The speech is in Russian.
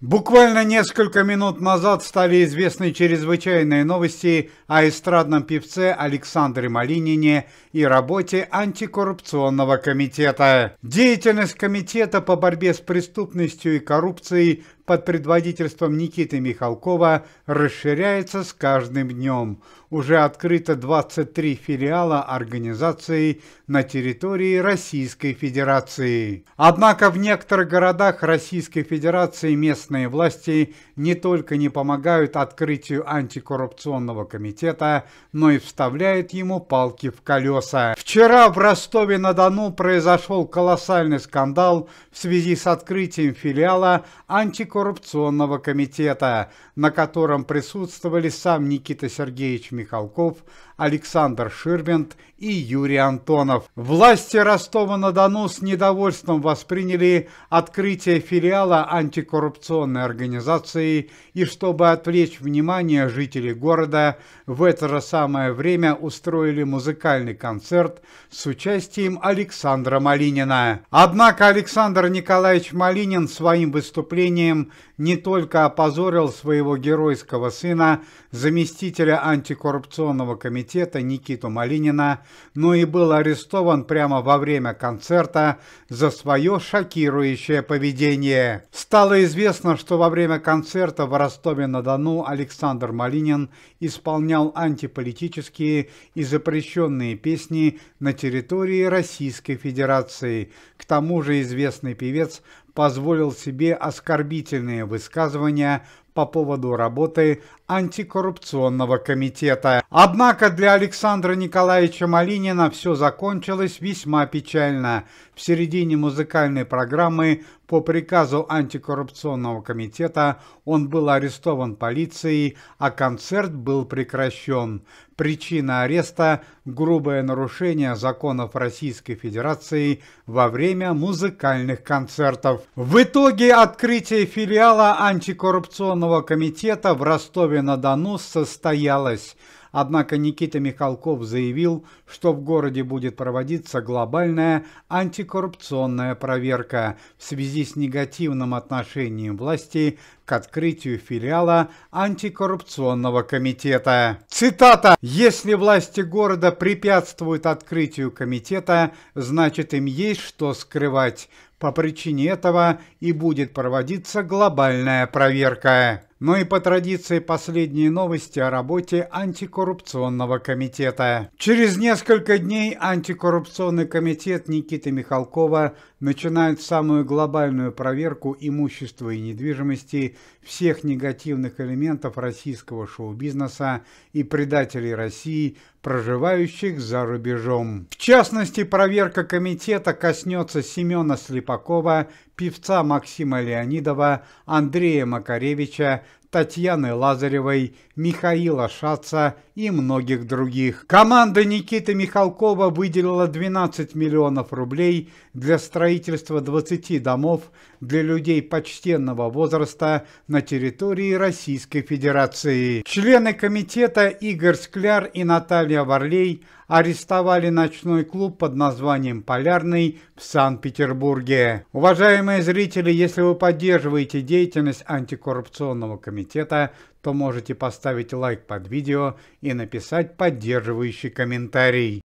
Буквально несколько минут назад стали известны чрезвычайные новости о эстрадном певце Александре Малинине и работе антикоррупционного комитета. Деятельность комитета по борьбе с преступностью и коррупцией под предводительством Никиты Михалкова расширяется с каждым днем. Уже открыто 23 филиала организации на территории Российской Федерации. Однако в некоторых городах Российской Федерации местные власти не только не помогают открытию антикоррупционного комитета, но и вставляют ему палки в колеса. Вчера в Ростове-на-Дону произошел колоссальный скандал в связи с открытием филиала антикоррупционного антикоррупционного комитета, на котором присутствовали сам Никита Сергеевич Михалков, Александр Ширвинд и Юрий Антонов. Власти Ростова-на-Дону с недовольством восприняли открытие филиала антикоррупционной организации и чтобы отвлечь внимание жителей города, в это же самое время устроили музыкальный концерт с участием Александра Малинина. Однако Александр Николаевич Малинин своим выступлением не только опозорил своего геройского сына, заместителя антикоррупционного комитета Никиту Малинина, но и был арестован прямо во время концерта за свое шокирующее поведение. Стало известно, что во время концерта в Ростове-на-Дону Александр Малинин исполнял антиполитические и запрещенные песни на территории Российской Федерации. К тому же известный певец позволил себе оскорбительные высказывания по поводу работы антикоррупционного комитета. Однако для Александра Николаевича Малинина все закончилось весьма печально. В середине музыкальной программы по приказу антикоррупционного комитета он был арестован полицией, а концерт был прекращен. Причина ареста – грубое нарушение законов Российской Федерации во время музыкальных концертов. В итоге открытие филиала антикоррупционного Народного комитета в Ростове-на-Дону состоялась, однако Никита Михалков заявил, что в городе будет проводиться глобальная антикоррупционная проверка в связи с негативным отношением власти к открытию филиала антикоррупционного комитета. Цитата. «Если власти города препятствуют открытию комитета, значит им есть что скрывать». По причине этого и будет проводиться глобальная проверка. Но ну и по традиции последние новости о работе антикоррупционного комитета. Через несколько дней антикоррупционный комитет Никиты Михалкова начинает самую глобальную проверку имущества и недвижимости всех негативных элементов российского шоу-бизнеса и предателей России, проживающих за рубежом. В частности, проверка комитета коснется Семена Слепова, Слепакова певца Максима Леонидова, Андрея Макаревича, Татьяны Лазаревой, Михаила Шаца и многих других. Команда Никиты Михалкова выделила 12 миллионов рублей для строительства 20 домов для людей почтенного возраста на территории Российской Федерации. Члены комитета Игорь Скляр и Наталья Варлей арестовали ночной клуб под названием «Полярный» в Санкт-Петербурге. Уважаемые Уважаемые зрители, если вы поддерживаете деятельность антикоррупционного комитета, то можете поставить лайк под видео и написать поддерживающий комментарий.